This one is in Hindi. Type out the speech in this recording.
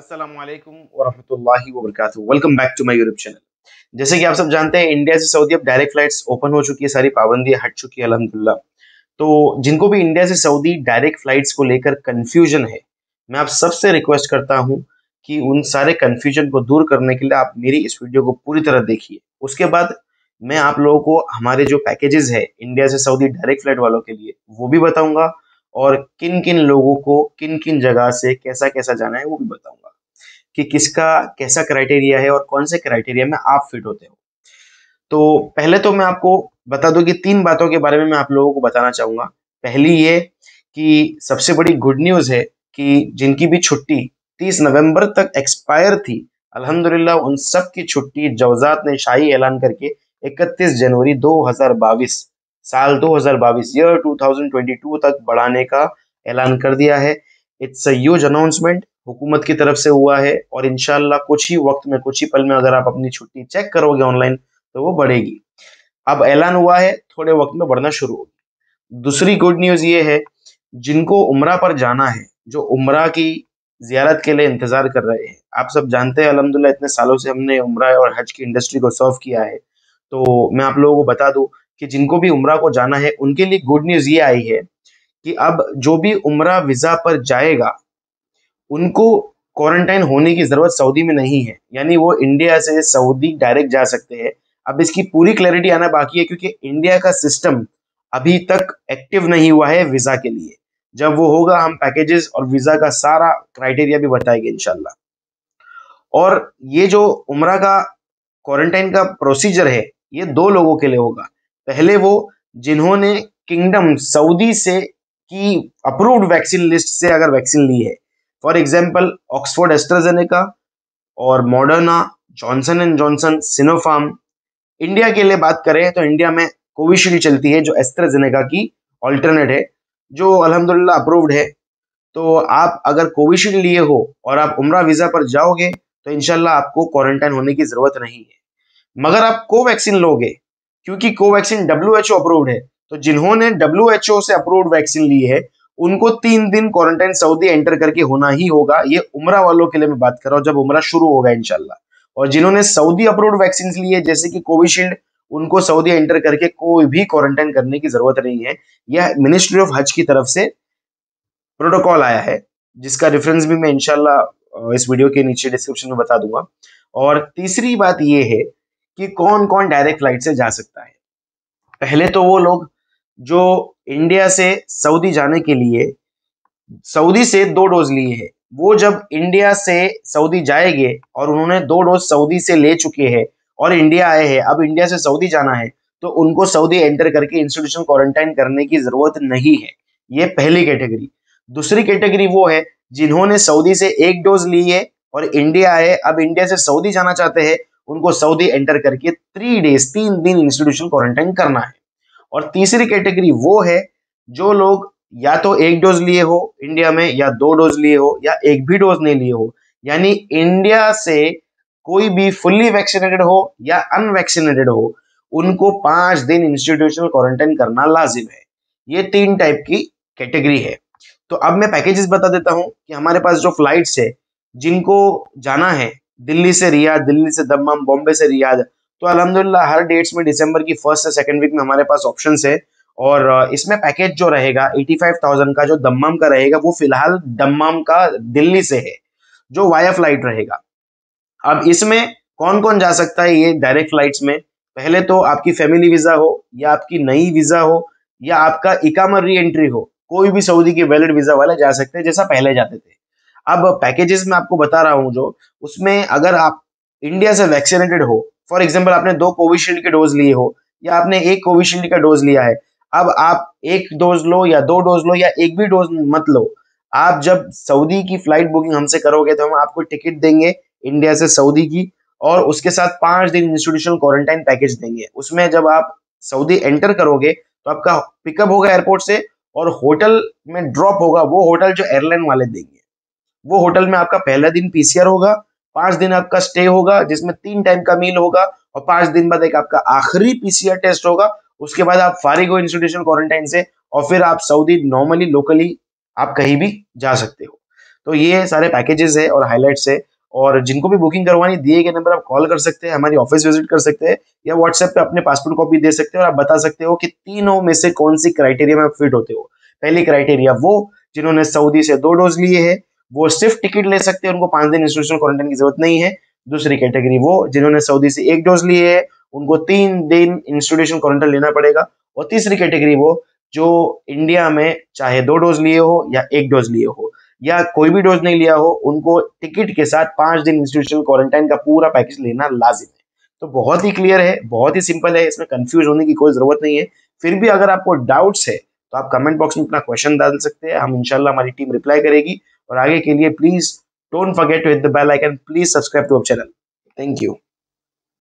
असलम वरहमल welcome back to my YouTube channel जैसे कि आप सब जानते हैं इंडिया से सऊदी अब डायरेक्ट फ्लाइट्स ओपन हो चुकी है सारी पाबंदियां हट चुकी है अलहमदिल्ला तो जिनको भी इंडिया से सऊदी डायरेक्ट फ्लाइट्स को लेकर कन्फ्यूजन है मैं आप सबसे रिक्वेस्ट करता हूँ कि उन सारे कन्फ्यूजन को दूर करने के लिए आप मेरी इस वीडियो को पूरी तरह देखिए उसके बाद मैं आप लोगों को हमारे जो पैकेजेस है इंडिया से सऊदी डायरेक्ट फ्लाइट वालों के लिए वो भी बताऊंगा और किन किन लोगों को किन किन जगह से कैसा कैसा जाना है वो भी बताऊंगा कि किसका कैसा क्राइटेरिया है और कौन से क्राइटेरिया में आप फिट होते हो तो पहले तो मैं आपको बता दूं कि तीन बातों के बारे में मैं आप लोगों को बताना चाहूंगा पहली ये कि सबसे बड़ी गुड न्यूज़ है कि जिनकी भी छुट्टी 30 नवंबर तक एक्सपायर थी अल्हम्दुलिल्लाह उन सब की छुट्टी जवजात ने शाही ऐलान करके 31 जनवरी 2022 साल 2022 ईयर 2022 तक बढ़ाने का ऐलान कर दिया है इट्स ह्यूज अनाउंसमेंट हुकूमत की तरफ से हुआ है और इनशाला कुछ ही वक्त में कुछ ही पल में अगर आप अपनी छुट्टी चेक करोगे ऑनलाइन तो वो बढ़ेगी अब ऐलान हुआ है थोड़े वक्त में बढ़ना शुरू होगी दूसरी गुड न्यूज ये है जिनको उम्र पर जाना है जो उम्र की जियारत के लिए इंतजार कर रहे हैं आप सब जानते हैं अलहमदुल्ला इतने सालों से हमने उम्र और हज की इंडस्ट्री को सर्व किया है तो मैं आप लोगों को बता दूं कि जिनको भी उम्र को जाना है उनके लिए गुड न्यूज़ ये आई है कि अब जो भी उम्र वीज़ा पर जाएगा उनको क्वारंटाइन होने की ज़रूरत सऊदी में नहीं है यानी वो इंडिया से सऊदी डायरेक्ट जा सकते हैं अब इसकी पूरी क्लैरिटी आना बाकी है क्योंकि इंडिया का सिस्टम अभी तक एक्टिव नहीं हुआ है वीज़ा के लिए जब वो होगा हम पैकेजेस और वीज़ा का सारा क्राइटेरिया भी बताएंगे इनशाला और ये जो उम्र का क्वारंटाइन का प्रोसीजर है ये दो लोगों के लिए होगा पहले वो जिन्होंने किंगडम सऊदी से की अप्रूव्ड वैक्सीन लिस्ट से अगर वैक्सीन ली है फॉर एग्जाम्पल ऑक्सफोर्ड एस्ट्राजेनेका और Moderna Johnson and Johnson Sinopharm India के लिए बात करें तो इंडिया में कोविशील्ड चलती है जो एस्ट्राजेनेका की ऑल्टरनेट है जो अलहमदुल्ला अप्रूव्ड है तो आप अगर कोविशील्ड लिए हो और आप उम्र वीज़ा पर जाओगे तो इनशाला आपको क्वारंटाइन होने की ज़रूरत नहीं है मगर आप कोवैक्सीन लोगे क्योंकि कोवैक्सीन डब्ल्यू एच अप्रूव्ड है तो जिन्होंने डब्ल्यू एच ओ से अप्रूव्ड वैक्सीन ली है उनको तीन दिन क्वारंटाइन सऊदी एंटर करके होना ही होगा ये उमरा वालों के लिए मैं बात कर रहा हूँ जब उमरा शुरू होगा इनशाला और जिन्होंने सऊदी अप्रूव्ड वैक्सीन ली है जैसे कि कोविशील्ड उनको सऊदी एंटर करके कोई भी क्वारंटाइन करने की जरूरत नहीं है यह मिनिस्ट्री ऑफ हज की तरफ से प्रोटोकॉल आया है जिसका रेफरेंस भी मैं इनशाला इस वीडियो के नीचे डिस्क्रिप्शन में बता दूंगा और तीसरी बात यह है कि कौन कौन डायरेक्ट फ्लाइट से जा सकता है पहले तो वो लोग जो इंडिया से सऊदी जाने के लिए सऊदी से दो डोज लिए हैं वो जब इंडिया से सऊदी जाएंगे और उन्होंने दो डोज सऊदी से ले चुके हैं और इंडिया आए हैं अब इंडिया से सऊदी जाना है तो उनको सऊदी एंटर करके इंस्टीट्यूशन क्वारंटाइन करने की जरूरत नहीं है ये पहली कैटेगरी दूसरी कैटेगरी वो है जिन्होंने सऊदी से एक डोज ली है और इंडिया आए अब इंडिया से सऊदी जाना चाहते हैं उनको सऊदी एंटर करके थ्री डेज तीन दिन इंस्टीट्यूशन क्वारंटाइन करना है और तीसरी कैटेगरी वो है जो लोग या तो एक डोज लिए हो इंडिया में या दो डोज लिए हो या एक भी डोज नहीं लिए हो यानी इंडिया से कोई भी फुल्ली वैक्सीनेटेड हो या अनवैक्सीनेटेड हो उनको पांच दिन इंस्टीट्यूशनल क्वारंटाइन करना लाजिम है ये तीन टाइप की कैटेगरी है तो अब मैं पैकेजेस बता देता हूँ कि हमारे पास जो फ्लाइट्स है जिनको जाना है दिल्ली से रियाद दिल्ली से दमम बॉम्बे से रियाद तो अलहमदिल्ला हर डेट्स में दिसंबर की फर्स्ट से सेकेंड वीक में हमारे पास ऑप्शन है और इसमें पैकेज जो रहेगा 85,000 का जो दमम का रहेगा वो फिलहाल दमम का दिल्ली से है जो वाया फ्लाइट रहेगा अब इसमें कौन कौन जा सकता है ये डायरेक्ट फ्लाइट्स में पहले तो आपकी फैमिली वीज़ा हो या आपकी नई वीज़ा हो या आपका इकामर री एंट्री हो कोई भी सऊदी के वैलिड वीज़ा वाले जा सकते हैं जैसा पहले जाते थे अब पैकेजेस में आपको बता रहा हूँ जो उसमें अगर आप इंडिया से वैक्सीनेटेड हो फॉर एग्जाम्पल आपने दो कोविशील्ड के डोज लिए हो या आपने एक कोविशील्ड का डोज लिया है अब आप एक डोज लो या दो डोज लो या एक भी डोज मत लो आप जब सऊदी की फ्लाइट बुकिंग हमसे करोगे तो हम आपको टिकट देंगे इंडिया से सऊदी की और उसके साथ पांच दिन इंस्टीट्यूशनल क्वारंटाइन पैकेज देंगे उसमें जब आप सऊदी एंटर करोगे तो आपका पिकअप होगा एयरपोर्ट से और होटल में ड्रॉप होगा वो होटल जो एयरलाइन वाले देंगे वो होटल में आपका पहला दिन पीसीआर होगा पांच दिन आपका स्टे होगा जिसमें तीन टाइम का मील होगा और पांच दिन बाद एक आपका आखिरी पीसीआर टेस्ट होगा उसके बाद आप फारिग हो इंस्टीट्यूशन क्वारंटाइन से और फिर आप सऊदी नॉर्मली लोकली आप कहीं भी जा सकते हो तो ये सारे पैकेजेस है और हाईलाइट्स है और जिनको भी बुकिंग करवानी दिए गए नंबर आप कॉल कर सकते हैं हमारी ऑफिस विजिट कर सकते हैं या व्हाट्सएप पे अपने पासपोर्ट कॉपी दे सकते हैं और आप बता सकते हो कि तीनों में से कौन सी क्राइटेरिया में आप फिट होते हो पहली क्राइटेरिया वो जिन्होंने सऊदी से दो डोज लिए हैं वो सिर्फ टिकट ले सकते हैं उनको पांच दिन इंस्टीट्यूशनल क्वारंटाइन की जरूरत नहीं है दूसरी कैटेगरी वो जिन्होंने सऊदी से एक डोज लिए है उनको तीन दिन इंस्टीट्यूशन क्वारंटाइन लेना पड़ेगा और तीसरी कैटेगरी वो जो इंडिया में चाहे दो डोज लिए हो या एक डोज लिए हो या कोई भी डोज नहीं लिया हो उनको टिकट के साथ पांच दिन इंस्टीट्यूशनल क्वारंटाइन का पूरा पैकेज लेना लाजिम है तो बहुत ही क्लियर है बहुत ही सिंपल है इसमें कंफ्यूज होने की कोई जरूरत नहीं है फिर भी अगर आपको डाउट्स है तो आप कमेंट बॉक्स में अपना क्वेश्चन डाल सकते हैं हम इंशाल्लाह हमारी टीम रिप्लाई करेगी और आगे के लिए please don't forget to hit the bell icon please subscribe to our channel thank you